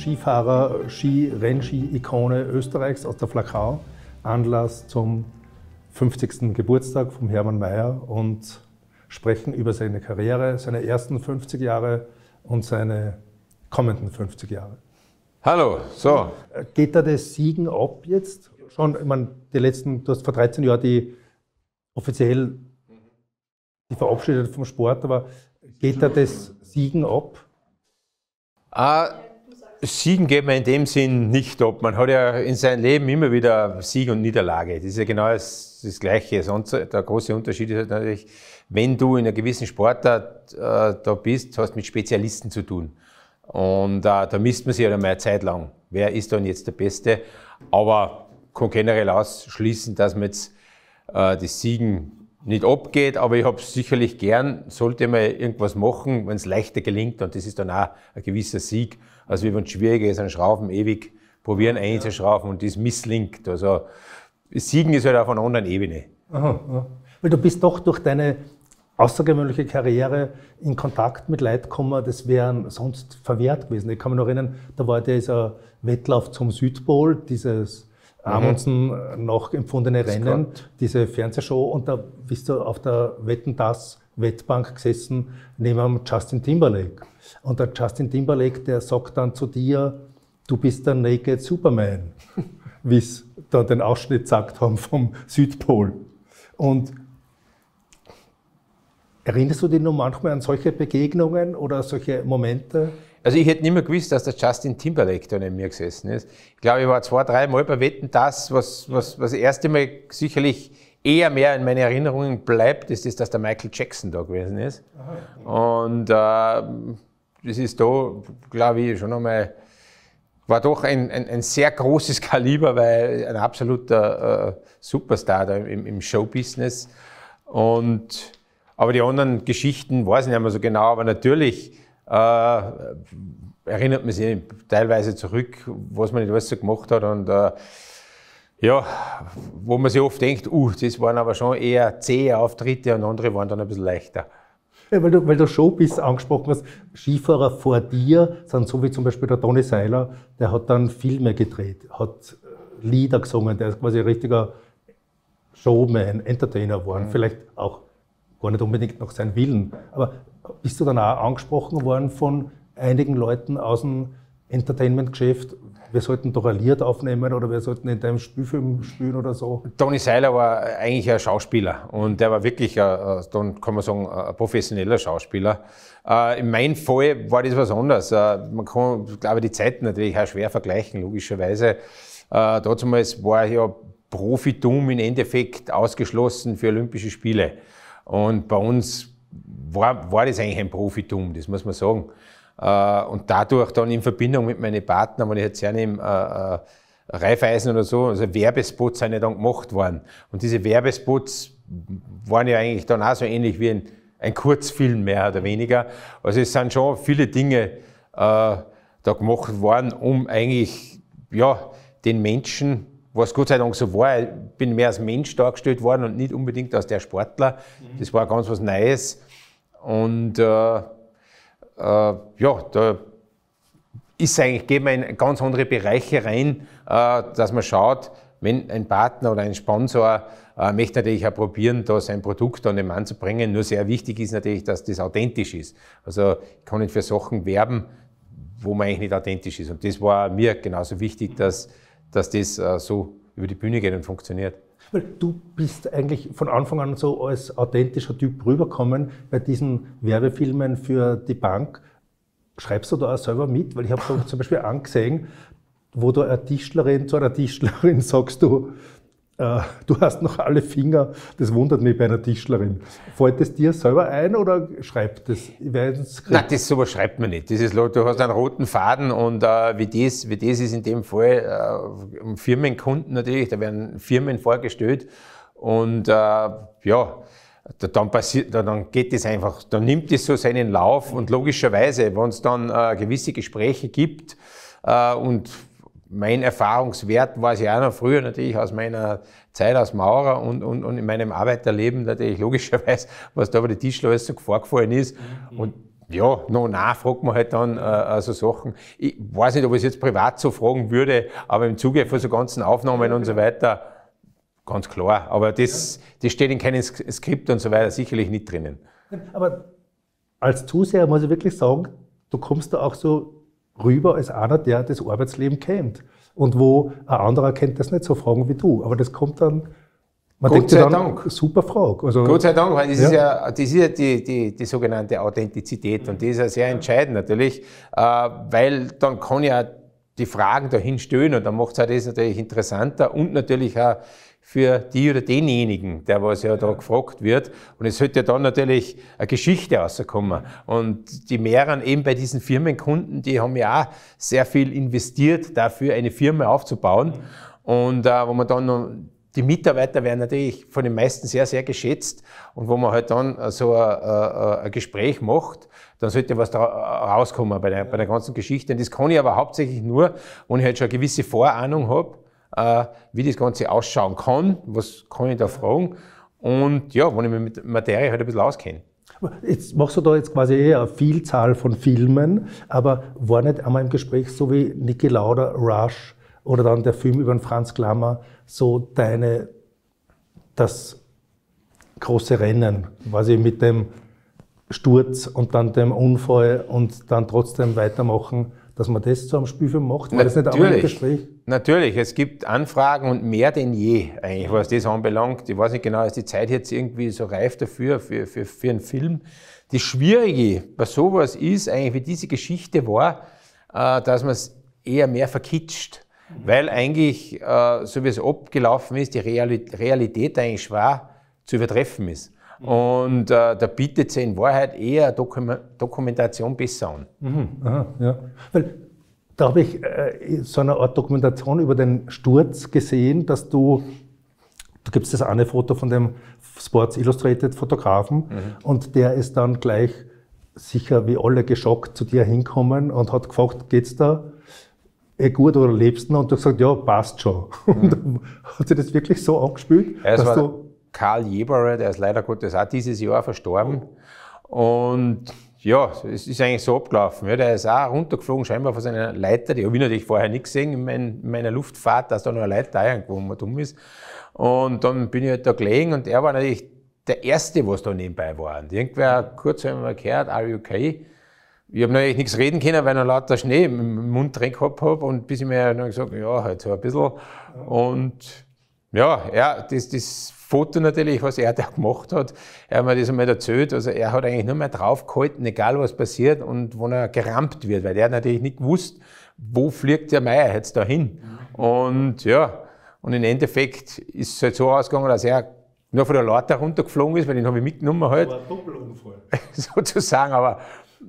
Skifahrer, Ski, Rennski-Ikone Österreichs aus der Flakau. Anlass zum 50. Geburtstag von Hermann Mayer und sprechen über seine Karriere, seine ersten 50 Jahre und seine kommenden 50 Jahre. Hallo, so. Äh, geht da das Siegen ab jetzt? Schon, ich meine, die letzten, du hast vor 13 Jahren die offiziell die verabschiedet vom Sport, aber geht da das Siegen ab? Ah, Siegen geht man in dem Sinn nicht ab. Man hat ja in seinem Leben immer wieder Sieg und Niederlage. Das ist ja genau das, das Gleiche. Sonst, der große Unterschied ist halt natürlich, wenn du in einer gewissen Sportart äh, da bist, hast du mit Spezialisten zu tun. Und äh, da misst man sich ja halt mal eine Zeit lang. Wer ist dann jetzt der Beste? Aber kann generell ausschließen, dass man jetzt äh, das Siegen nicht abgeht, aber ich habe es sicherlich gern, sollte man irgendwas machen, wenn es leichter gelingt und das ist dann auch ein gewisser Sieg als wie wenn es schwierig ist, einen Schrauben ewig probieren einzuschrauben und das misslingt. Also Siegen ist halt auf einer anderen Ebene. Aha, ja. Weil du bist doch durch deine außergewöhnliche Karriere in Kontakt mit Leuten das wären sonst verwehrt gewesen. Ich kann mich noch erinnern, da war dieser Wettlauf zum Südpol, dieses mhm. Amundsen mhm. Äh, empfundene Rennen, diese Fernsehshow und da bist du auf der Wetten das Wettbank gesessen neben Justin Timberlake. Und der Justin Timberlake, der sagt dann zu dir, du bist der Naked Superman, wie es da den Ausschnitt sagt haben vom Südpol. Und erinnerst du dich noch manchmal an solche Begegnungen oder solche Momente? Also ich hätte nicht mehr gewusst, dass der Justin Timberlake da neben mir gesessen ist. Ich glaube, ich war zwei, drei Mal bei Wetten das, was, was, was das erste Mal sicherlich eher mehr in meinen Erinnerungen bleibt, ist das, dass der Michael Jackson da gewesen ist. Aha. Und äh, das ist da, glaube ich, schon einmal, war doch ein, ein, ein, sehr großes Kaliber, weil ein absoluter äh, Superstar da im, im Showbusiness. Und, aber die anderen Geschichten weiß ich nicht mehr so genau, aber natürlich äh, erinnert man sich teilweise zurück, was man nicht alles so gemacht hat. Und äh, ja, wo man sich oft denkt, uh, das waren aber schon eher zähe Auftritte und andere waren dann ein bisschen leichter weil, du, weil du Showbiz angesprochen hast. Skifahrer vor dir sind so wie zum Beispiel der Toni Seiler, der hat dann Filme gedreht, hat äh, Lieder gesungen, der ist quasi ein richtiger Showman, Entertainer geworden. Mhm. Vielleicht auch gar nicht unbedingt nach seinem Willen. Aber bist du dann auch angesprochen worden von einigen Leuten aus dem Entertainment-Geschäft, wir sollten doch ein Lied aufnehmen oder wir sollten in deinem Spielfilm spielen oder so? Tony Seiler war eigentlich ein Schauspieler und der war wirklich, dann kann man sagen, ein professioneller Schauspieler. Äh, in meinem Fall war das was anderes. Äh, man kann, glaube ich, die Zeiten natürlich auch schwer vergleichen, logischerweise. Äh, damals war ja Profitum im Endeffekt ausgeschlossen für Olympische Spiele. Und bei uns war, war das eigentlich ein Profitum, das muss man sagen. Äh, und dadurch dann in Verbindung mit meinen Partnern, wenn ich jetzt hernehme, äh, äh, Reifeisen oder so, also Werbespots sind ja dann gemacht worden. Und diese Werbespots waren ja eigentlich dann auch so ähnlich wie ein, ein Kurzfilm mehr oder weniger. Also es sind schon viele Dinge äh, da gemacht worden, um eigentlich ja, den Menschen, was Gott sei Dank so war, ich bin mehr als Mensch dargestellt worden und nicht unbedingt als der Sportler. Mhm. Das war ganz was Neues. Und äh, äh, ja, da ist eigentlich, geht man in ganz andere Bereiche rein, äh, dass man schaut, wenn ein Partner oder ein Sponsor äh, möchte natürlich auch probieren, da sein Produkt an den Mann zu bringen. Nur sehr wichtig ist natürlich, dass das authentisch ist. Also ich kann nicht für Sachen werben, wo man eigentlich nicht authentisch ist. Und das war mir genauso wichtig, dass, dass das äh, so über die Bühne geht und funktioniert. Weil du bist eigentlich von Anfang an so als authentischer Typ rübergekommen bei diesen Werbefilmen für die Bank. Schreibst du da auch selber mit? Weil ich habe so zum Beispiel angesehen, wo du eine Tischlerin zu einer Tischlerin sagst du, äh, du hast noch alle Finger, das wundert mich bei einer Tischlerin. Fällt es dir selber ein oder schreibt es? Nein, das sowas schreibt man nicht. Das ist, du hast einen roten Faden und äh, wie, das, wie das ist in dem Fall äh, Firmenkunden natürlich, da werden Firmen vorgestellt und äh, ja, dann, passiert, dann geht das einfach, dann nimmt es so seinen Lauf und logischerweise, wenn es dann äh, gewisse Gespräche gibt äh, und mein Erfahrungswert war es ja auch noch früher natürlich aus meiner Zeit als Maurer und, und, und in meinem Arbeiterleben natürlich logischerweise, was da über die Tischler alles so vorgefallen ist. Mhm. Und ja, noch na, fragt man halt dann äh, so also Sachen. Ich weiß nicht, ob ich es jetzt privat so fragen würde, aber im Zuge von so ganzen Aufnahmen und so weiter, ganz klar. Aber das, das steht in keinem Skript und so weiter sicherlich nicht drinnen. Aber als Zuseher muss ich wirklich sagen, du kommst da auch so rüber als einer, der das Arbeitsleben kennt. Und wo ein anderer kennt das nicht so Fragen wie du. Aber das kommt dann man Gott sei dann, Dank. Super Frage. Also, Gott sei Dank, weil das ja. ist ja, das ist ja die, die, die sogenannte Authentizität und die ist ja sehr entscheidend natürlich, äh, weil dann kann ja die Fragen dahin stehen und dann macht es halt das natürlich interessanter und natürlich auch für die oder denjenigen, der was ja da gefragt wird. Und es sollte ja dann natürlich eine Geschichte rauskommen. Und die mehreren eben bei diesen Firmenkunden, die haben ja auch sehr viel investiert dafür, eine Firma aufzubauen. Mhm. Und äh, wenn man dann noch die Mitarbeiter werden natürlich von den meisten sehr, sehr geschätzt. Und wo man halt dann äh, so ein, äh, äh, ein, Gespräch macht, dann sollte was rauskommen bei der, bei der ganzen Geschichte. Und das kann ich aber hauptsächlich nur, wenn ich halt schon eine gewisse Vorahnung habe, wie das Ganze ausschauen kann, was kann ich da fragen. Und ja, wenn ich mich mit Materie halt ein bisschen auskenne. Jetzt machst du da jetzt quasi eher eine Vielzahl von Filmen, aber war nicht einmal im Gespräch so wie Niki Lauder, Rush oder dann der Film über den Franz Klammer, so deine, das große Rennen, quasi mit dem Sturz und dann dem Unfall und dann trotzdem weitermachen, dass man das zu einem Spielfilm macht? War das nicht auch ein Gespräch? Natürlich, es gibt Anfragen und mehr denn je, eigentlich, was das anbelangt. Ich weiß nicht genau, ist die Zeit jetzt irgendwie so reif dafür, für, für, für einen Film? Das Schwierige bei sowas ist, eigentlich wie diese Geschichte war, äh, dass man es eher mehr verkitscht weil eigentlich, äh, so wie es abgelaufen ist, die Realität eigentlich schwer zu übertreffen ist. Und äh, da bietet sie in Wahrheit eher Dokum Dokumentation besser an. Mhm. Aha, ja. Weil da habe ich äh, so eine Art Dokumentation über den Sturz gesehen, dass du, da gibt es das eine Foto von dem Sports Illustrated Fotografen mhm. und der ist dann gleich sicher wie alle geschockt zu dir hinkommen und hat gefragt, geht's da? Eh, gut oder lebst noch? Und du hast gesagt, ja, passt schon. Und dann hat sich das wirklich so angespielt, ja, dass du... Karl Jeberer, der ist leider Gottes auch dieses Jahr verstorben. Und ja, es ist eigentlich so abgelaufen. Ja, der ist auch runtergeflogen, scheinbar von seiner Leiter. Die habe ich natürlich vorher nicht gesehen in, mein, in meiner Luftfahrt, dass da noch eine Leiter irgendwo mal dumm ist. Und dann bin ich halt da gelegen und er war natürlich der Erste, was da nebenbei war. Und irgendwer kurz haben wir gehört, are you okay? Ich habe natürlich nichts reden können, weil ich noch lauter Schnee im Mund drin gehabt habe und bis ich mir dann gesagt ja, halt so ein bisschen. Und ja, ja das, das Foto natürlich, was er da gemacht hat, er hat mir das einmal erzählt, also er hat eigentlich nur mehr draufgehalten, egal was passiert und wo er gerammt wird, weil er hat natürlich nicht gewusst, wo fliegt der Meier jetzt da hin. Und ja, und im Endeffekt ist es halt so ausgegangen, dass er nur von der Lauter runtergeflogen ist, weil den habe ich mitgenommen halt. Aber Doppelunfall. Sozusagen, aber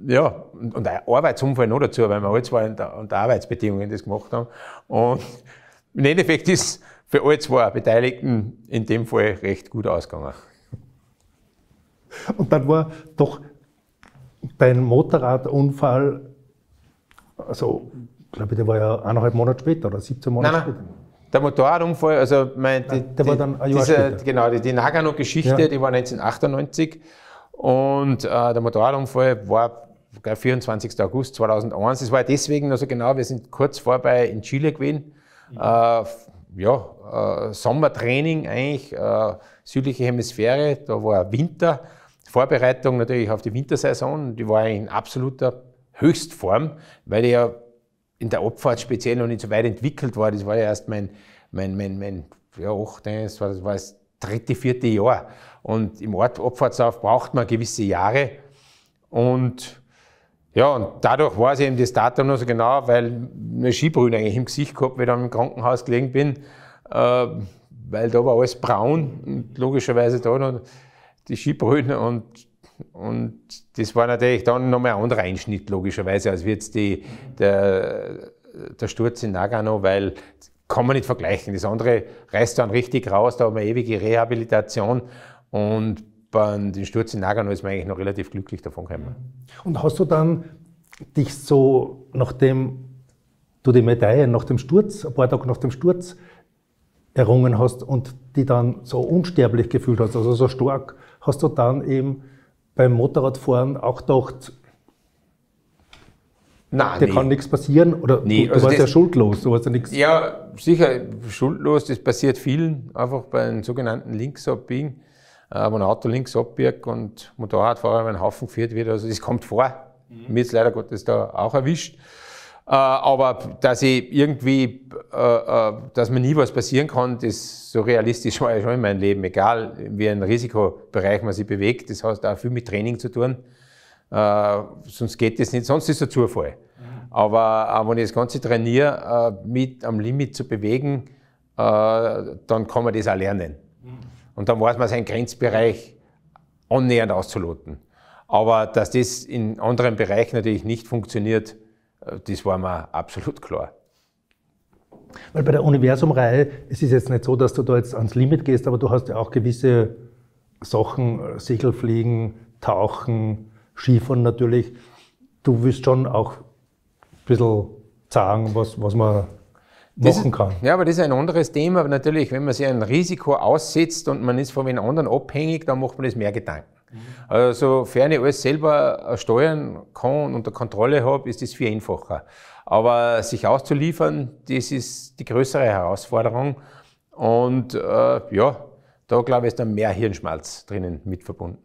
ja, und, und ein Arbeitsumfall noch dazu, weil wir alles zwei unter, unter Arbeitsbedingungen das gemacht haben. Und im Endeffekt ist für alle zwei Beteiligten in dem Fall recht gut ausgegangen. Und dann war doch dein Motorradunfall, also glaube ich, der war ja eineinhalb Monate später oder 17 Monate nein, nein. später. Der Motorradunfall, also mein, die, der die, war dann ein Jahr dieser, später. genau, die, die Nagano-Geschichte, ja. die war 1998 und äh, der Motorradunfall war 24. August 2001. Das war deswegen also genau, wir sind kurz vorbei in Chile gewesen. Mhm. Äh, ja, äh, Sommertraining eigentlich, äh, südliche Hemisphäre, da war Winter. Vorbereitung natürlich auf die Wintersaison, die war in absoluter Höchstform, weil ich ja in der Abfahrt speziell noch nicht so weit entwickelt war. Das war ja erst mein, mein, mein, mein ja, ach, das war das dritte, vierte Jahr. Und im Ort Abfahrtslauf braucht man gewisse Jahre. Und ja, und dadurch weiß ich eben das Datum noch so genau, weil eine Skibrühe eigentlich im Gesicht gehabt, weil ich dann im Krankenhaus gelegen bin. Äh, weil da war alles braun und logischerweise da noch die Skibrühen und, und das war natürlich dann nochmal ein anderer Einschnitt, logischerweise, als jetzt die, der, der Sturz in Nagano, weil das kann man nicht vergleichen. Das andere reißt dann richtig raus, da haben wir ewige Rehabilitation und bei dem Sturz in Nagano ist man eigentlich noch relativ glücklich davon gekommen. Und hast du dann dich so, nachdem du die Medaille nach dem Sturz, ein paar Tage nach dem Sturz, errungen hast und die dann so unsterblich gefühlt hast, also so stark, hast du dann eben beim Motorradfahren auch gedacht, Nein, dir nee. kann nichts passieren oder nee, du, also warst ja schuldlos, du warst ja nichts. Ja, sicher, schuldlos, das passiert vielen, einfach bei beim sogenannten Linksabbiegen äh, wo ein Auto links abbiegt und Motorradfahrer über einen Haufen geführt wird. Also das kommt vor. Mhm. Mir ist leider Gottes da auch erwischt. Äh, aber dass ich irgendwie, äh, äh, dass mir nie was passieren kann, das so realistisch war ja schon in meinem Leben, egal wie ein Risikobereich man sich bewegt. Das hat auch viel mit Training zu tun. Äh, sonst geht das nicht, sonst ist es ein Zufall. Mhm. Aber wenn ich das Ganze trainiere, äh, mit am Limit zu bewegen, äh, dann kann man das auch lernen. Und dann weiß man seinen Grenzbereich annähernd auszuloten. Aber dass das in anderen Bereichen natürlich nicht funktioniert, äh, das war mir absolut klar. Weil bei der Universumreihe, reihe es ist jetzt nicht so, dass du da jetzt ans Limit gehst, aber du hast ja auch gewisse Sachen, äh, Segelfliegen, Tauchen, Skifahren natürlich. Du willst schon auch ein bisschen sagen, was, was man machen kann. Ist, ja, aber das ist ein anderes Thema. Aber natürlich, wenn man sich ein Risiko aussetzt und man ist von den anderen abhängig, dann macht man das mehr Gedanken. Mhm. Also, sofern ich alles selber äh, steuern kann und unter Kontrolle habe, ist das viel einfacher. Aber sich auszuliefern, das ist die größere Herausforderung. Und äh, ja, da glaube ich, ist dann mehr Hirnschmalz drinnen mit verbunden.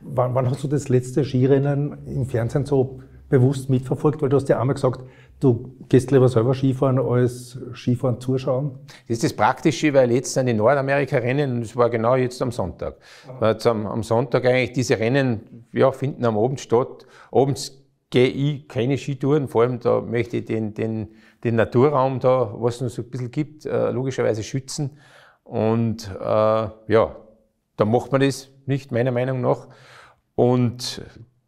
Wann, wann hast du das letzte Skirennen im Fernsehen so bewusst mitverfolgt, weil du hast ja einmal gesagt, du gehst lieber selber Skifahren als Skifahren zuschauen? Das ist das Praktische, weil jetzt sind die Nordamerika-Rennen, und es war genau jetzt am Sonntag. Jetzt am, am, Sonntag eigentlich diese Rennen ja, finden am Abend statt. Abends gehe ich keine Skitouren, vor allem da möchte ich den, den, den Naturraum da, was es noch so ein bisschen gibt, äh, logischerweise schützen. Und äh, ja, da macht man das nicht, meiner Meinung nach. Und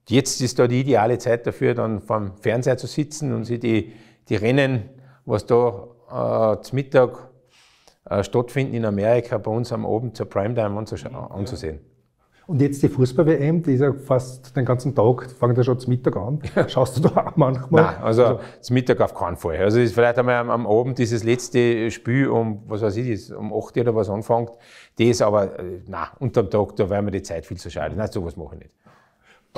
Jetzt ist da die ideale Zeit dafür, dann vom Fernseher zu sitzen und sich die, die Rennen, was da äh, zum Mittag äh, stattfinden in Amerika, bei uns am Abend zur Primetime anzusehen. Und jetzt die Fußball-WM, die ist ja fast den ganzen Tag, fangen da schon zum Mittag an. Schaust du da auch manchmal? Nein, also, also zum Mittag auf keinen Fall. Also ist vielleicht einmal am, am Abend dieses letzte Spiel um, was weiß ich, um 8 Uhr oder was anfängt. Das aber, äh, nein, unterm Tag, da wäre mir die Zeit viel zu schade. Nein, sowas mache ich nicht.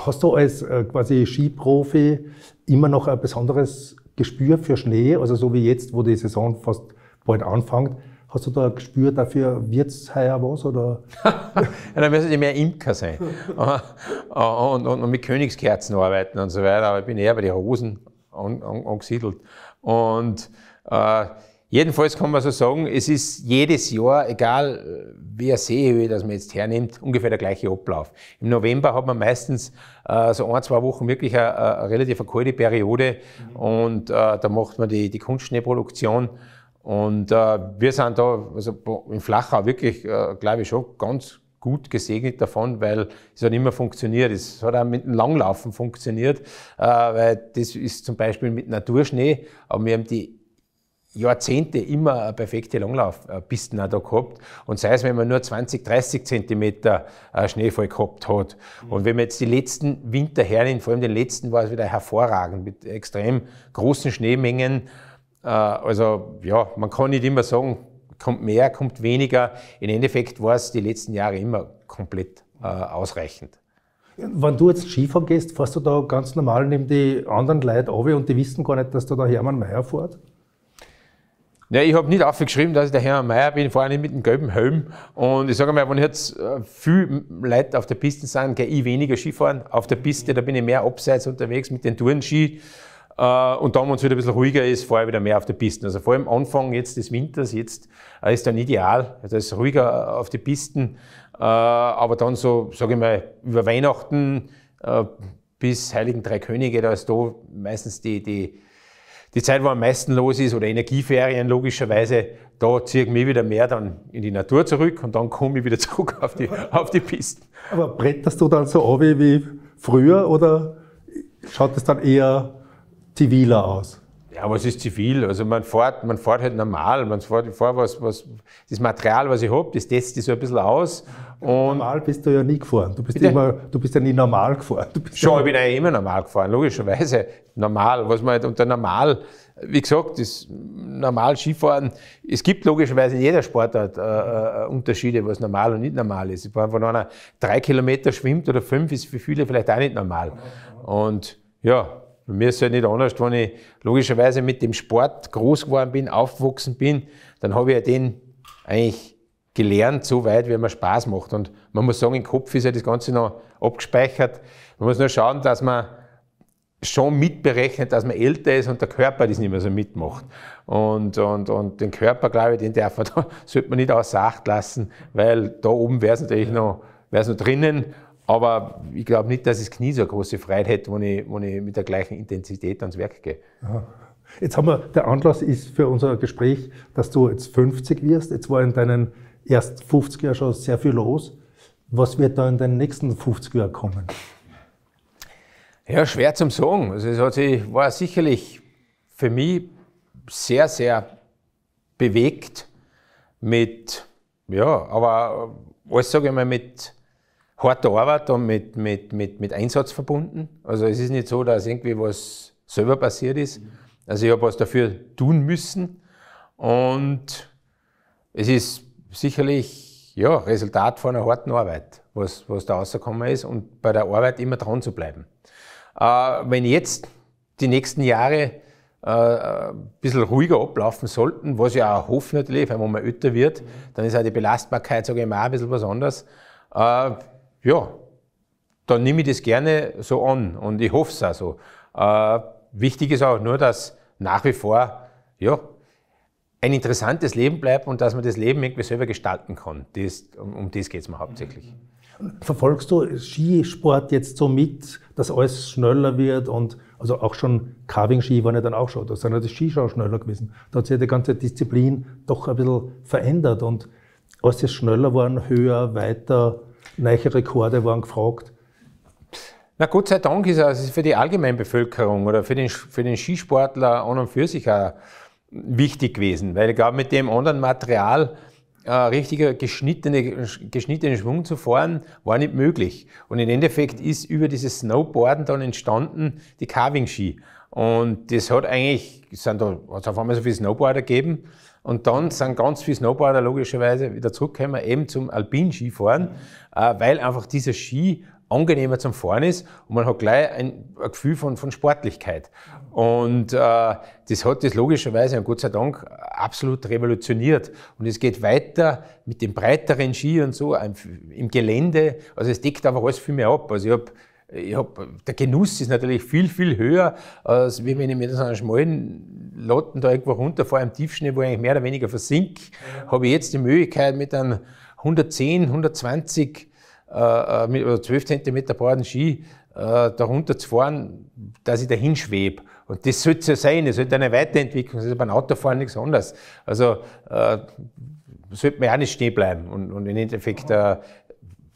Hast du als äh, quasi Skiprofi immer noch ein besonderes Gespür für Schnee? Also so wie jetzt, wo die Saison fast bald anfängt, Hast du da ein Gespür dafür, wird es heuer was? Oder? ja, dann müsste ich mehr Imker sein äh, und, und, und, mit Königskerzen arbeiten und so weiter. Aber ich bin eher bei den Hosen an, an, angesiedelt. Und äh, Jedenfalls kann man so sagen, es ist jedes Jahr, egal äh, wer Seehöhe das man jetzt hernimmt, ungefähr der gleiche Ablauf. Im November hat man meistens äh, so ein, zwei Wochen wirklich eine, eine relativ kalte Periode mhm. und äh, da macht man die, die Kunstschneeproduktion. Und äh, wir sind da also in Flachau wirklich, äh, glaube ich, schon ganz gut gesegnet davon, weil es hat immer funktioniert. Es hat auch mit dem Langlaufen funktioniert, äh, weil das ist zum Beispiel mit Naturschnee, aber wir haben die Jahrzehnte immer perfekte Langlaufpisten äh, auch da gehabt. Und sei es, wenn man nur 20, 30 Zentimeter äh, Schneefall gehabt hat. Mhm. Und wenn man jetzt die letzten Winter hernimmt, vor allem den letzten war es wieder hervorragend mit extrem großen Schneemengen. Äh, also ja, man kann nicht immer sagen, kommt mehr, kommt weniger. Im Endeffekt war es die letzten Jahre immer komplett ausreichend. Wenn du jetzt Skifahren gehst, fährst du da ganz normal neben die anderen Leute runter und die wissen gar nicht, dass du da Hermann Mayer fährt? Ja, ich habe nicht aufgeschrieben, dass ich der Herr Meier bin, vor allem mit dem gelben Helm. Und ich sage mal, wenn jetzt äh, viel Leute auf der Piste sind, gehe ich weniger Skifahren. Auf der Piste, da bin ich mehr abseits unterwegs mit den Tourenski. Äh, und dann, wenn es wieder ein bisschen ruhiger ist, fahre ich wieder mehr auf der Piste. Also vor allem Anfang jetzt des Winters, jetzt äh, ist dann ideal. Da also ist ruhiger auf die Pisten. Aber dann so, sage ich mal, über Weihnachten bis Heiligen Drei Könige, da ist da meistens die, die die Zeit, wo am meisten los ist oder Energieferien logischerweise, da ziehe ich mich wieder mehr dann in die Natur zurück und dann komme ich wieder zurück auf die, auf die Pisten. Aber bretterst du dann so ab wie früher oder schaut es dann eher ziviler aus? Ja, aber es ist zivil. Also man fährt, man fährt halt normal. Man fährt, ich fahr was, was, das Material, was ich habe, das teste ich so ein bisschen aus. Und normal bist du ja nie gefahren. Du bist, immer, du bist ja nie normal gefahren. Schon, ja ich bin ja immer normal gefahren, logischerweise. Normal, was man halt unter normal, wie gesagt, das normal Skifahren, es gibt logischerweise in jeder Sportart äh, äh, Unterschiede, was normal und nicht normal ist. Wenn einer drei Kilometer schwimmt oder fünf, ist für viele vielleicht auch nicht normal. Und ja, bei mir ist es halt nicht anders, wenn ich logischerweise mit dem Sport groß geworden bin, aufgewachsen bin, dann habe ich ja den eigentlich gelernt, so weit, wie man Spaß macht. Und man muss sagen, im Kopf ist ja das Ganze noch abgespeichert. Man muss nur schauen, dass man schon mitberechnet, dass man älter ist und der Körper das nicht mehr so mitmacht. Und, und, und den Körper, glaube ich, den darf man da, sollte man nicht außer Acht lassen, weil da oben wäre es natürlich noch, wär's noch drinnen aber ich glaube nicht, dass das Knie so eine große Freiheit hätte, wenn ich, wenn ich mit der gleichen Intensität ans Werk gehe. Aha. Jetzt haben wir, der Anlass ist für unser Gespräch, dass du jetzt 50 wirst. Jetzt war in deinen erst 50 Jahren schon sehr viel los. Was wird da in den nächsten 50 Jahren kommen? Ja, schwer zum sagen. Also es hat sich, war sicherlich für mich sehr, sehr bewegt mit, ja, aber alles, sage ich mal, mit harte Arbeit und mit, mit, mit, mit Einsatz verbunden. Also es ist nicht so, dass irgendwie was selber passiert ist. Also ich habe was dafür tun müssen. Und es ist sicherlich ja, Resultat von einer harten Arbeit, was, was da rausgekommen ist und bei der Arbeit immer dran zu bleiben. Äh, wenn jetzt die nächsten Jahre äh, ein bisschen ruhiger ablaufen sollten, was ja auch hoffe natürlich, wenn man älter wird, dann ist auch die Belastbarkeit, sage ich mal, ein bisschen was anderes. Äh, ja, dann nehme ich das gerne so an und ich hoffe es auch so. Äh, wichtig ist auch nur, dass nach wie vor ja, ein interessantes Leben bleibt und dass man das Leben irgendwie selber gestalten kann. Das, um, um das geht es mir hauptsächlich. Verfolgst du Skisport jetzt so mit, dass alles schneller wird und also auch schon Carving-Ski waren ja dann auch schon, da sind ja die Skischau schneller gewesen. Da hat sich die ganze Disziplin doch ein bisschen verändert und alles ist schneller geworden, höher, weiter, neue Rekorde waren gefragt. Na Gott sei Dank ist es für die Allgemeinbevölkerung oder für den, für den Skisportler an und für sich auch wichtig gewesen, weil ich glaube, mit dem anderen Material äh, richtiger geschnittene, geschnittenen Schwung zu fahren, war nicht möglich. Und im Endeffekt ist über dieses Snowboarden dann entstanden die Carving-Ski. Und das hat eigentlich, sind da, hat auf einmal so viele Snowboarder gegeben, und dann sind ganz viele Snowboarder logischerweise wieder zurückgekommen, eben zum Alpin-Skifahren, mhm. Äh, weil einfach dieser Ski angenehmer zum Fahren ist und man hat gleich ein, ein Gefühl von, von Sportlichkeit. Und äh, das hat das logischerweise und Gott sei Dank absolut revolutioniert. Und es geht weiter mit den breiteren Ski und so im Gelände. Also es deckt einfach alles viel mehr ab. Also ich habe ich hab, der Genuss ist natürlich viel, viel höher, als wenn ich mit so einem schmalen Latten da irgendwo runterfahre im Tiefschnee, wo ich eigentlich mehr oder weniger versink, habe ich jetzt die Möglichkeit mit einem 110, 120 äh, äh, mit, oder 12 cm breiten Ski äh, darunter zu fahren, dass ich dahin schwebe. Und das sollte es ja sein, es sollte eine Weiterentwicklung sein, das ist beim Autofahren nichts anderes. Also äh, sollte man ja nicht stehen bleiben und, und im Endeffekt äh,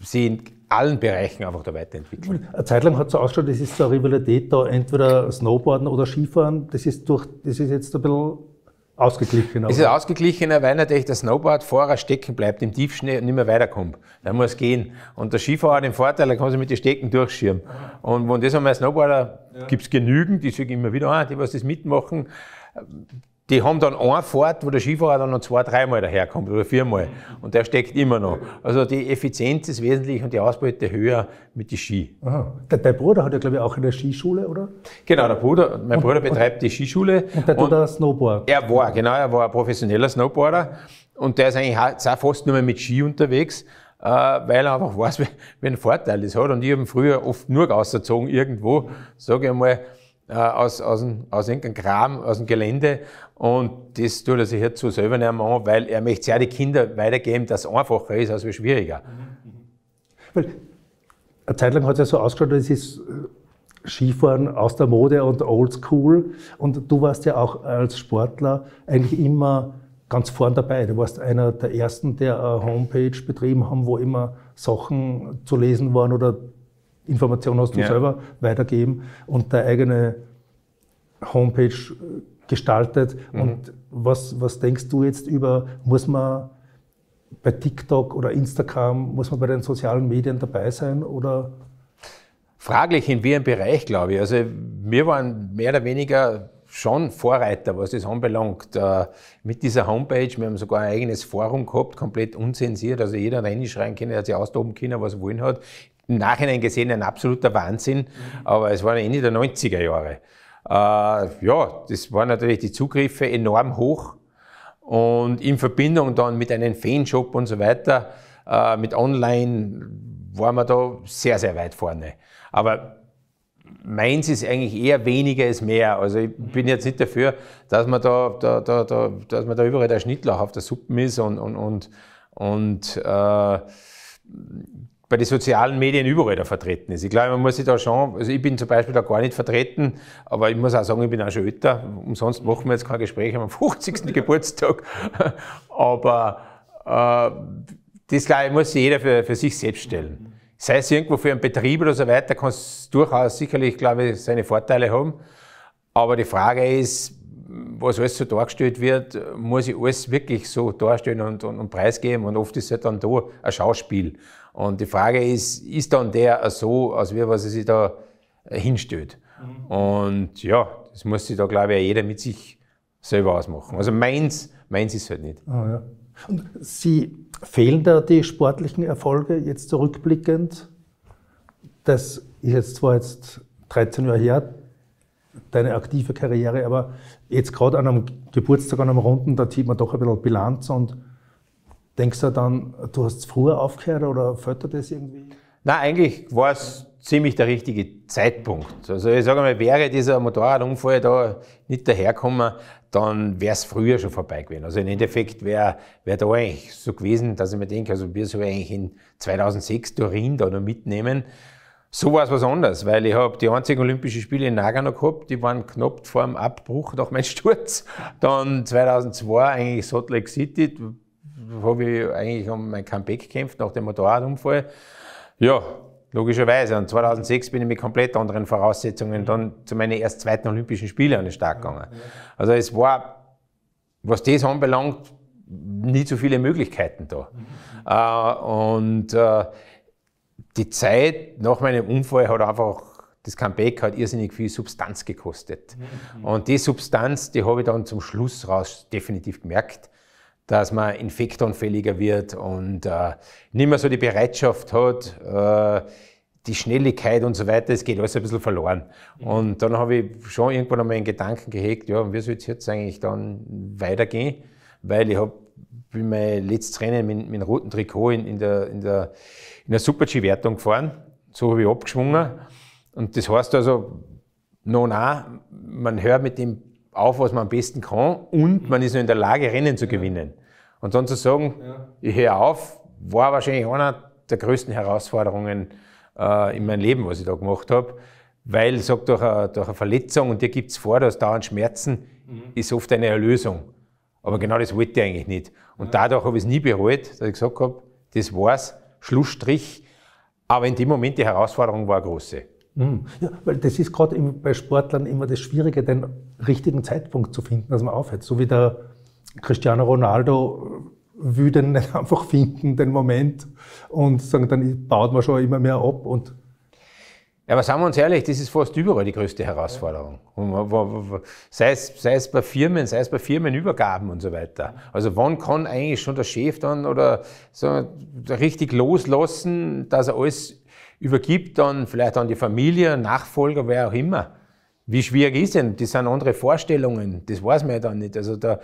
sehen, allen Bereichen einfach der Weiterentwicklung. Eine Zeit lang hat es so ausgeschaut, es ist so eine Rivalität da, entweder Snowboarden oder Skifahren. Das ist, durch, das ist jetzt ein bisschen ausgeglichener. Es ist ausgeglichener, weil natürlich der Snowboardfahrer stecken bleibt im Tiefschnee und nicht mehr weiterkommt. Dann muss gehen. Und der Skifahrer hat den Vorteil, er kann sich mit den Stecken durchschirmen. Und wenn das einmal Snowboarder ja. gibt es genügend, die sage immer wieder, an, ah, die was das mitmachen, die haben dann eine Fahrt, wo der Skifahrer dann noch zwei, dreimal daherkommt oder viermal. Und der steckt immer noch. Also die Effizienz ist wesentlich und die Ausbeute höher mit den Ski. Aha. Dein Bruder hat ja, glaube ich, auch eine Skischule, oder? Genau, der Bruder, mein und, Bruder betreibt die Skischule. Und der tut auch Snowboard. Er war, genau, er war ein professioneller Snowboarder. Und der ist eigentlich auch fast nur mehr mit Ski unterwegs äh, weil er einfach weiß, welchen Vorteil das hat. Und ich habe früher oft nur rausgezogen irgendwo, sage ich einmal äh, aus, aus, aus irgendeinem Kram, aus dem Gelände. Und das tut er sich jetzt so selber nicht mehr an, weil er möchte ja die Kinder weitergeben, dass es einfacher ist als schwieriger. Mhm. Weil eine Zeit lang hat es ja so ausgeschaut, dass es äh, Skifahren aus der Mode und oldschool. Und du warst ja auch als Sportler eigentlich immer ganz vorn dabei. Du warst einer der ersten, der eine Homepage betrieben haben, wo immer Sachen zu lesen waren oder Information hast du ja. selber weitergeben und deine eigene Homepage äh, gestaltet. Mhm. Und was, was denkst du jetzt über, muss man bei TikTok oder Instagram, muss man bei den sozialen Medien dabei sein oder? Fraglich in welchem Bereich, glaube ich. Also wir waren mehr oder weniger schon Vorreiter, was das anbelangt. Äh, mit dieser Homepage, wir haben sogar ein eigenes Forum gehabt, komplett unzensiert. Also jeder hat reinschreien können, der sich austoben können, was er wollen hat im Nachhinein gesehen ein absoluter Wahnsinn, mhm. aber es war Ende der 90er Jahre. Äh, ja, das waren natürlich die Zugriffe enorm hoch und in Verbindung dann mit einem Fanshop und so weiter, äh, mit Online, waren wir da sehr, sehr weit vorne. Aber meins ist eigentlich eher weniger als mehr. Also ich bin jetzt nicht dafür, dass man da, da, da, da dass man da überall der Schnittlauch auf der Suppe ist und, und, und, und äh, bei den sozialen Medien überall da vertreten ist. Ich glaube, man muss sich da schon, also ich bin zum Beispiel da gar nicht vertreten, aber ich muss auch sagen, ich bin auch schon älter. Umsonst machen wir jetzt kein Gespräch am 50. Geburtstag. Aber äh, das, glaube ich, muss sich jeder für, für sich selbst stellen. Sei es irgendwo für einen Betrieb oder so weiter, kann es durchaus sicherlich, glaube ich, seine Vorteile haben. Aber die Frage ist, was alles so dargestellt wird, muss ich alles wirklich so darstellen und, und, und preisgeben. Und oft ist es halt dann da ein Schauspiel. Und die Frage ist, ist dann der so, als wie was er sich da hinstellt? Mhm. Und ja, das muss sich da, glaube ich, jeder mit sich selber ausmachen. Also meins, meins ist halt nicht. Oh, ja. Und Sie fehlen da die sportlichen Erfolge jetzt zurückblickend? Das ist jetzt zwar jetzt 13 Jahre her, deine aktive Karriere, aber jetzt gerade an einem Geburtstag, an einem Runden, da zieht man doch ein bisschen Bilanz und Denkst du dann, du hast früher aufgehört oder fällt dir das irgendwie? Nein, eigentlich war es ziemlich der richtige Zeitpunkt. Also ich sage mal, wäre dieser Motorradunfall da nicht daherkommen, dann wäre es früher schon vorbei gewesen. Also im Endeffekt wäre wär da eigentlich so gewesen, dass ich mir denke, also wir sollen eigentlich in 2006 Turin da noch mitnehmen. So war es was anderes, weil ich habe die einzigen Olympischen Spiele in Nagano gehabt, die waren knapp vor dem Abbruch nach meinem Sturz. Dann 2002 eigentlich Salt Lake City, habe ich eigentlich um mein Comeback gekämpft nach dem Motorradunfall. Ja, logischerweise. Und 2006 bin ich mit komplett anderen Voraussetzungen mhm. dann zu meinen erst zweiten Olympischen Spielen an den Start gegangen. Also es war, was das anbelangt, nie zu viele Möglichkeiten da. Mhm. Äh, und äh, die Zeit nach meinem Unfall hat einfach, das Comeback hat irrsinnig viel Substanz gekostet. Mhm. Und die Substanz, die habe ich dann zum Schluss raus definitiv gemerkt dass man infektanfälliger wird und äh, nicht mehr so die Bereitschaft hat, äh, die Schnelligkeit und so weiter, es geht alles ein bisschen verloren. Mhm. Und dann habe ich schon irgendwann einmal einen Gedanken gehegt, ja, und wie soll es jetzt eigentlich dann weitergehen? Weil ich habe mein letztes Rennen mit, mit einem roten Trikot in, in der, in der, in der Super-G-Wertung gefahren. So habe ich abgeschwungen. Und das heißt also, no, no, man hört mit dem auf, was man am besten kann und mhm. man ist nur in der Lage, Rennen zu gewinnen. Und dann zu sagen, ich höre auf, war wahrscheinlich einer der größten Herausforderungen äh, in meinem Leben, was ich da gemacht habe. Weil, sagt durch eine, durch eine Verletzung, und dir gibt es vor, dass dauernd Schmerzen, mhm. ist oft eine Erlösung. Aber genau das wollte ich eigentlich nicht. Und dadurch habe ich es nie bereut, dass ich gesagt habe, das war's, Schlussstrich. Aber in dem Moment die Herausforderung war eine große. Mhm. Ja, weil das ist gerade bei Sportlern immer das Schwierige, den richtigen Zeitpunkt zu finden, dass man aufhört. So wie der Cristiano Ronaldo äh, will den nicht einfach finden, den Moment, und sagen, dann baut man schon immer mehr ab. Und ja, aber sagen wir uns ehrlich, das ist fast überall die größte Herausforderung. Sei es, sei es bei Firmen, sei es bei Firmenübergaben und so weiter. Also wann kann eigentlich schon der Chef dann oder so richtig loslassen, dass er alles übergibt dann vielleicht an die Familie, Nachfolger, wer auch immer. Wie schwierig ist denn? Das sind andere Vorstellungen, das weiß man ja dann nicht. Also da,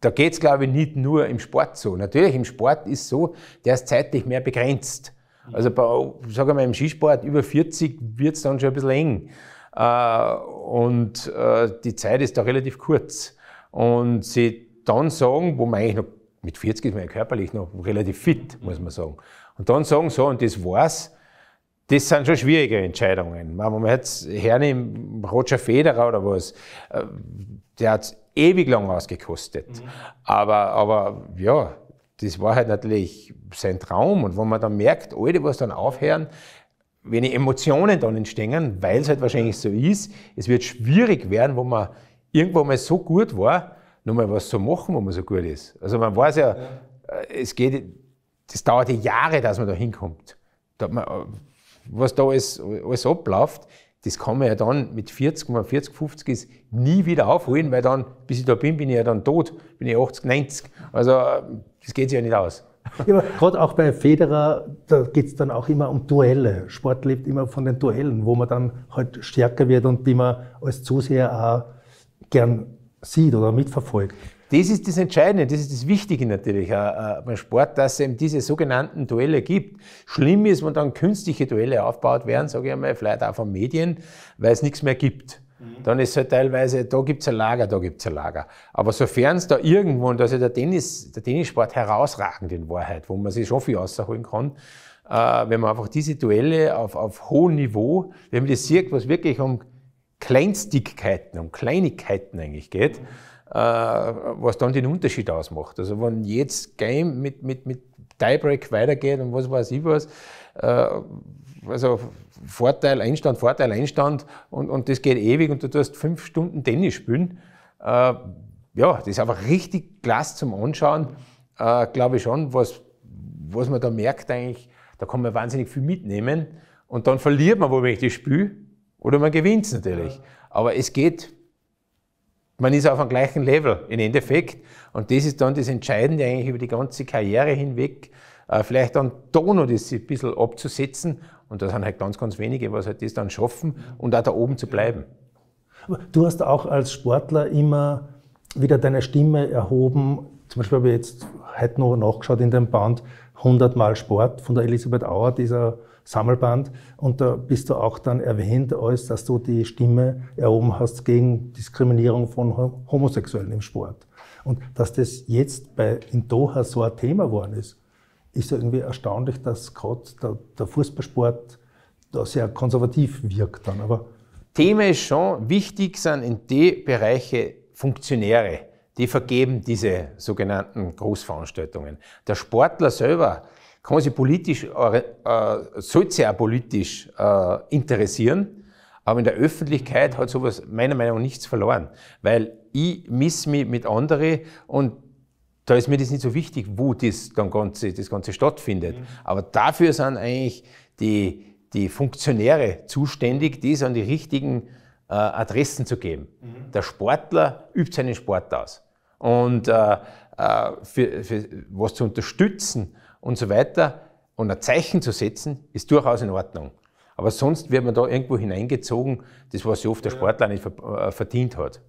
da geht es, glaube ich, nicht nur im Sport so. Natürlich, im Sport ist so, der ist zeitlich mehr begrenzt. Also bei, sag ich mal, im Skisport über 40 wird es dann schon ein bisschen eng. Äh, und äh, die Zeit ist da relativ kurz. Und sie dann sagen, wo man eigentlich noch, mit 40 ist man ja körperlich noch relativ fit, muss man sagen. Und dann sagen, so, und das war's, das sind schon schwierige Entscheidungen. Wenn man jetzt hernehmen, Roger Federer oder was, äh, der hat es ewig lang ausgekostet. Mhm. Aber, aber ja, das war halt natürlich sein Traum. Und wenn man dann merkt, alle, was dann aufhören, wenn die Emotionen dann entstehen, weil es halt wahrscheinlich so ist, es wird schwierig werden, wo man irgendwo mal so gut war, nochmal was zu machen, wo man so gut ist. Also man weiß ja, ja. Äh, es geht, das dauerte Jahre, dass man da hinkommt. Da man, äh, was da alles, alles abläuft, das kann man ja dann mit 40, wenn man 40, 50 ist, nie wieder aufholen, weil dann, bis ich da bin, bin ich ja dann tot, bin ich 80, 90. Also das geht sich ja nicht aus. Ja, gerade auch bei Federer, da geht es dann auch immer um Duelle. Sport lebt immer von den Duellen, wo man dann halt stärker wird und die man als Zuseher auch gern sieht oder mitverfolgt. Das ist das Entscheidende, das ist das Wichtige natürlich äh, äh, beim Sport, dass es eben diese sogenannten Duelle gibt. Schlimm ist, wenn dann künstliche Duelle aufgebaut werden, sage ich einmal, vielleicht auch von Medien, weil es nichts mehr gibt. Mhm. Dann ist es halt teilweise, da gibt es ein Lager, da gibt es ein Lager. Aber sofern es da irgendwo, und also der Tennis, der Tennissport herausragend in Wahrheit, wo man sich schon viel rausholen kann, äh, wenn man einfach diese Duelle auf, auf hohem Niveau, wenn man das sieht, was wirklich um Kleinstigkeiten, um Kleinigkeiten eigentlich geht, mhm äh, was dann den Unterschied ausmacht. Also wenn jetzt Game mit, mit, mit Tiebreak weitergeht und was weiß ich was, äh, also Vorteil, Einstand, Vorteil, Einstand und, und das geht ewig und du tust fünf Stunden Tennis spielen, äh, ja, das ist einfach richtig klasse zum Anschauen, glaube ich schon, was, was man da merkt eigentlich, da kann man wahnsinnig viel mitnehmen und dann verliert man womöglich das Spiel oder man gewinnt es natürlich. Aber es geht man ist auf dem gleichen Level im Endeffekt. Und das ist dann das Entscheidende eigentlich über die ganze Karriere hinweg, äh, vielleicht dann doch noch das ein bisschen abzusetzen. Und da sind halt ganz, ganz wenige, was halt das dann schaffen und auch da oben zu bleiben. du hast auch als Sportler immer wieder deine Stimme erhoben. Zum Beispiel habe ich jetzt heute noch nachgeschaut in dem Band 100 Mal Sport von der Elisabeth Auer, dieser Sammelband. Und da bist du auch dann erwähnt, als dass du die Stimme erhoben hast gegen Diskriminierung von Homosexuellen im Sport. Und dass das jetzt bei, in Doha so ein Thema geworden ist, ist ja irgendwie erstaunlich, dass gerade der, der Fußballsport da sehr konservativ wirkt dann. Aber Thema ist schon, wichtig sind in den Bereichen Funktionäre, die vergeben diese sogenannten Großveranstaltungen. Der Sportler selber kann man sich politisch, äh, äh, sollte sich auch politisch äh, interessieren, aber in der Öffentlichkeit hat sowas meiner Meinung nach nichts verloren, weil ich miss mich mit anderen und da ist mir das nicht so wichtig, wo das, dann Ganze, das Ganze stattfindet. Mhm. Aber dafür sind eigentlich die, die Funktionäre zuständig, dies an die richtigen äh, Adressen zu geben. Mhm. Der Sportler übt seinen Sport aus. Und äh, äh für, für was zu unterstützen und so weiter und ein Zeichen zu setzen, ist durchaus in Ordnung. Aber sonst wird man da irgendwo hineingezogen, das was sich oft der Sportler nicht äh, verdient hat.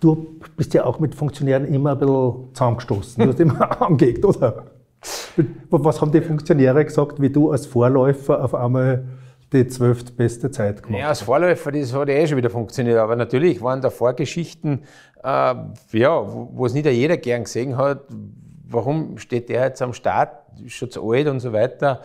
Du bist ja auch mit Funktionären immer ein bisschen zusammengestoßen. Du hast immer angelegt, oder? Was haben die Funktionäre gesagt, wie du als Vorläufer auf einmal die zwölftbeste Zeit gemacht hast? Ja, als Vorläufer, das hat ja eh schon wieder funktioniert. Aber natürlich waren da Vorgeschichten, äh, ja, wo es nicht jeder gern gesehen hat, warum steht der jetzt am Start, ist schon zu alt und so weiter.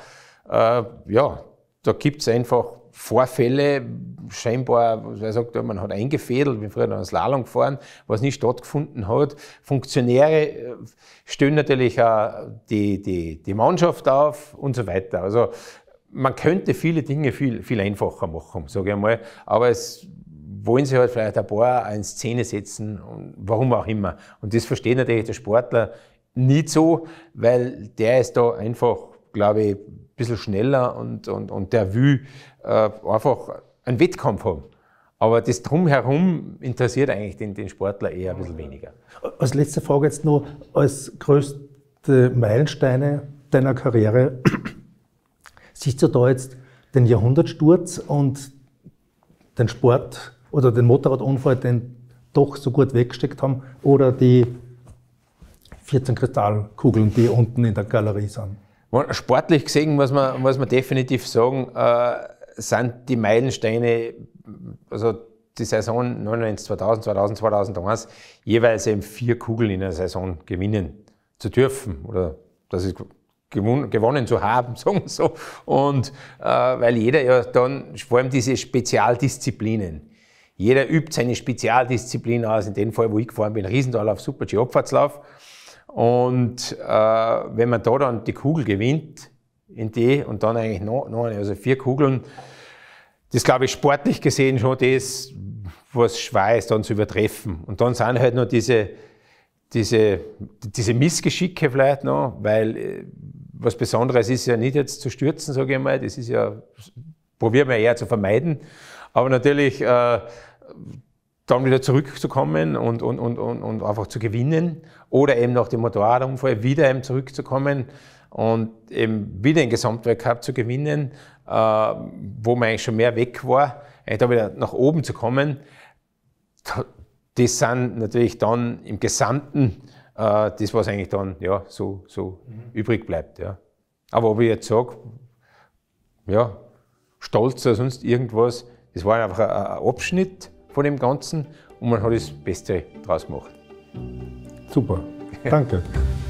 Äh, ja, da gibt es einfach Vorfälle, scheinbar, wer sagt, man hat eingefädelt, bin früher noch ins Slalom gefahren, was nicht stattgefunden hat. Funktionäre äh, stellen natürlich auch die, die, die Mannschaft auf und so weiter. Also man könnte viele Dinge viel, viel einfacher machen, sage ich einmal, aber es wollen sie halt vielleicht ein paar in Szene setzen, und warum auch immer. Und das versteht natürlich der Sportler nicht so, weil der ist da einfach, glaube ich, ein bisschen schneller und, und, und der will äh, einfach einen Wettkampf haben. Aber das Drumherum interessiert eigentlich den, den Sportler eher ein bisschen weniger. Als letzte Frage jetzt nur, als größte Meilensteine deiner Karriere, siehst du da jetzt den Jahrhundertsturz und den Sport oder den Motorradunfall, den doch so gut weggesteckt haben, oder die 14 Kristallkugeln, die unten in der Galerie sind. Sportlich gesehen muss man, muss man definitiv sagen, äh, sind die Meilensteine, also die Saison 99, 2000, 2000, 2001, jeweils eben vier Kugeln in der Saison gewinnen zu dürfen oder das ist gewonnen zu haben, sagen wir so. Und äh, weil jeder ja dann, vor allem diese Spezialdisziplinen, jeder übt seine Spezialdisziplin aus. In dem Fall, wo ich gefahren bin, Riesental auf Super-G-Abfahrtslauf und äh, wenn man da dann die Kugel gewinnt, in die und dann eigentlich noch, noch eine, also vier Kugeln, das glaube ich sportlich gesehen schon das, was schwer ist, dann zu übertreffen. Und dann sind halt noch diese, diese, diese Missgeschicke vielleicht noch, weil äh, was Besonderes ist ja nicht jetzt zu stürzen, sage ich mal, das ist ja, probieren wir eher zu vermeiden. Aber natürlich, äh, dann wieder zurückzukommen und, und, und, und, und einfach zu gewinnen oder eben nach dem Motorradunfall ah, halt wieder eben zurückzukommen und eben wieder den Gesamtweltcup zu gewinnen, äh, wo man eigentlich schon mehr weg war, da wieder nach oben zu kommen. Das sind natürlich dann im Gesamten äh, das, was eigentlich dann ja, so, so mhm. übrig bleibt. Ja. Aber ob ich jetzt sage, ja, stolz oder sonst irgendwas, das war einfach ein, ein Abschnitt von dem Ganzen und man hat das Beste draus gemacht. Super, danke.